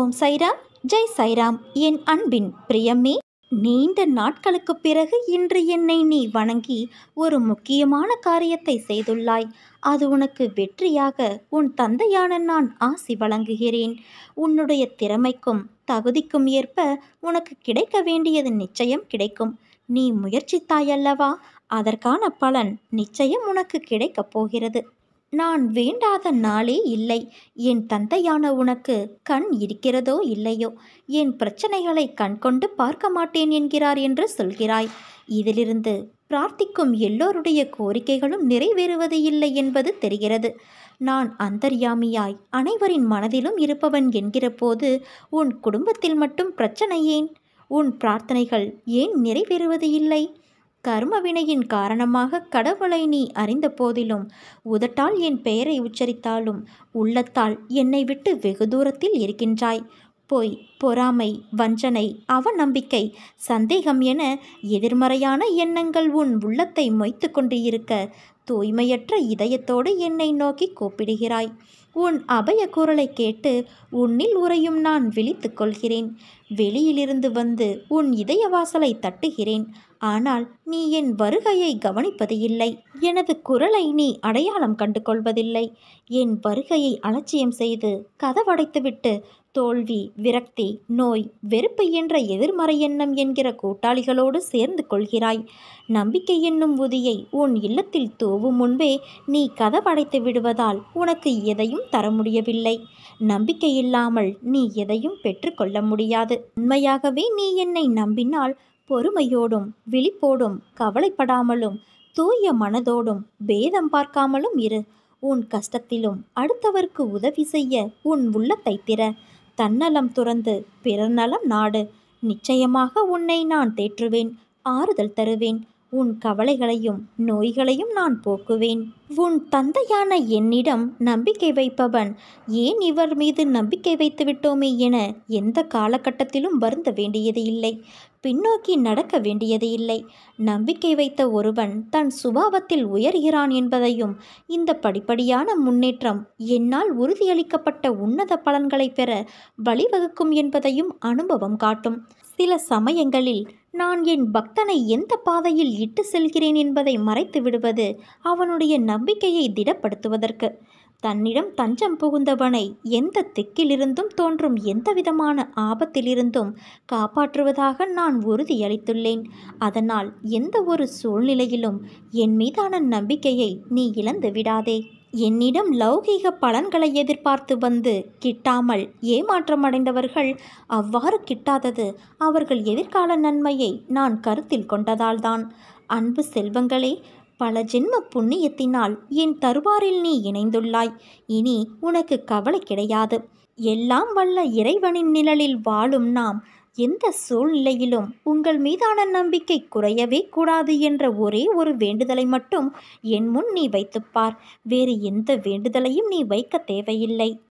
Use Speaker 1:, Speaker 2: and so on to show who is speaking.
Speaker 1: ஓம் சைராம் ஜெய் சைராம் என் அன்பின் பிரியம்மே நீண்ட நாட்களுக்கு பிறகு இன்று என்னை நீ வணங்கி ஒரு முக்கியமான காரியத்தை செய்துள்ளாய் அது உனக்கு வெற்றியாக உன் தந்தையான நான் ஆசி வழங்குகிறேன் உன்னுடைய திறமைக்கும் தகுதிக்கும் ஏற்ப உனக்கு கிடைக்க வேண்டியது நிச்சயம் கிடைக்கும் நீ முயற்சித்தாயல்லவா அதற்கான பலன் நிச்சயம் உனக்கு கிடைக்கப் போகிறது நான் வேண்டாத நாளே இல்லை என் தந்தையான உனக்கு கண் இருக்கிறதோ இல்லையோ என் பிரச்சனைகளை கண்கொண்டு பார்க்க மாட்டேன் என்கிறார் என்று சொல்கிறாய் இதிலிருந்து பிரார்த்திக்கும் எல்லோருடைய கோரிக்கைகளும் நிறைவேறுவது இல்லை என்பது தெரிகிறது நான் அந்தர்யாமியாய் அனைவரின் மனதிலும் இருப்பவன் என்கிற போது உன் குடும்பத்தில் மட்டும் பிரச்சனை ஏன் உன் பிரார்த்தனைகள் ஏன் நிறைவேறுவது இல்லை கர்ம வினையின் காரணமாக கடவுளை நீ அறிந்த போதிலும் உதட்டால் என் பெயரை உச்சரித்தாலும் உள்ளத்தால் என்னை விட்டு வெகு தூரத்தில் இருக்கின்றாய் பொய் பொறாமை வஞ்சனை அவநம்பிக்கை சந்தேகம் என எதிர்மறையான எண்ணங்கள் உன் உள்ளத்தை மொய்த்து கொண்டு இருக்க தூய்மையற்ற இதயத்தோடு என்னை நோக்கி கூப்பிடுகிறாய் உன் அபய குரலை கேட்டு உன்னில் உரையும் நான் விழித்து கொள்கிறேன் வெளியிலிருந்து வந்து உன் இதய வாசலை தட்டுகிறேன் ஆனால் நீ என் வருகையை கவனிப்பது இல்லை எனது குரலை நீ அடையாளம் கண்டு கொள்வதில்லை என் வருகையை அலட்சியம் செய்து கதவடைத்துவிட்டு தோல்வி விரக்தி நோய் வெறுப்பு என்ற எதிர்மறை எண்ணம் என்கிற கூட்டாளிகளோடு சேர்ந்து கொள்கிறாய் நம்பிக்கை என்னும் உதியை உன் இல்லத்தில் தூவும் முன்பே நீ கதவடைத்து விடுவதால் உனக்கு எதையும் தர முடியவில்லை நம்பிக்கை இல்லாமல் நீ எதையும் பெற்றுக்கொள்ள முடியாது உண்மையாகவே நீ என்னை நம்பினால் பொறுமையோடும் விழிப்போடும் கவலைப்படாமலும் தூய மனதோடும் பேதம் பார்க்காமலும் இரு உன் கஷ்டத்திலும் அடுத்தவர்க்கு உதவி செய்ய உன் உள்ளத்தை திற தன்னலம் துறந்து பிறர் நலம் நாடு நிச்சயமாக உன்னை நான் தேற்றுவேன் ஆறுதல் தருவேன் உன் கவலைகளையும் நோய்களையும் நான் போக்குவேன் உன் தந்தையான என்னிடம் நம்பிக்கை வைப்பவன் ஏன் இவர் மீது நம்பிக்கை வைத்து விட்டோமே என எந்த காலகட்டத்திலும் வருந்த வேண்டியது இல்லை பின்னோக்கி நடக்க வேண்டியது இல்லை நம்பிக்கை வைத்த ஒருவன் தன் சுபாவத்தில் உயர்கிறான் என்பதையும் இந்த படிப்படியான முன்னேற்றம் என்னால் உறுதியளிக்கப்பட்ட உன்னத பலன்களை பெற வழிவகுக்கும் என்பதையும் அனுபவம் காட்டும் சில சமயங்களில் நான் என் பக்தனை எந்த பாதையில் இட்டு செல்கிறேன் என்பதை மறைத்து விடுவது அவனுடைய நம்பிக்கையை திடப்படுத்துவதற்கு தன்னிடம் தஞ்சம் புகுந்தவனை எந்த திக்கிலிருந்தும் தோன்றும் எந்தவிதமான ஆபத்திலிருந்தும் காப்பாற்றுவதாக நான் உறுதியளித்துள்ளேன் அதனால் எந்த ஒரு சூழ்நிலையிலும் என் மீதான நம்பிக்கையை நீ இழந்து விடாதே என்னிடம் லௌகீக பலன்களை எதிர்பார்த்து வந்து கிட்டாமல் ஏமாற்றமடைந்தவர்கள் அவ்வாறு கிட்டாதது அவர்கள் எதிர்கால நன்மையை நான் கருத்தில் கொண்டதால்தான் அன்பு செல்வங்களே பல ஜென்ம புண்ணியத்தினால் என் தருவாரில் நீ இணைந்துள்ளாய் இனி உனக்கு கவலை கிடையாது எல்லாம் வல்ல இறைவனின் நிழலில் வாழும் நாம் எந்த சூழ்நிலையிலும் உங்கள் மீதான நம்பிக்கை குறையவே கூடாது என்ற ஒரே ஒரு வேண்டுதலை மட்டும் என் முன் நீ வைத்துப்பார் வேறு எந்த வேண்டுதலையும் நீ வைக்க தேவையில்லை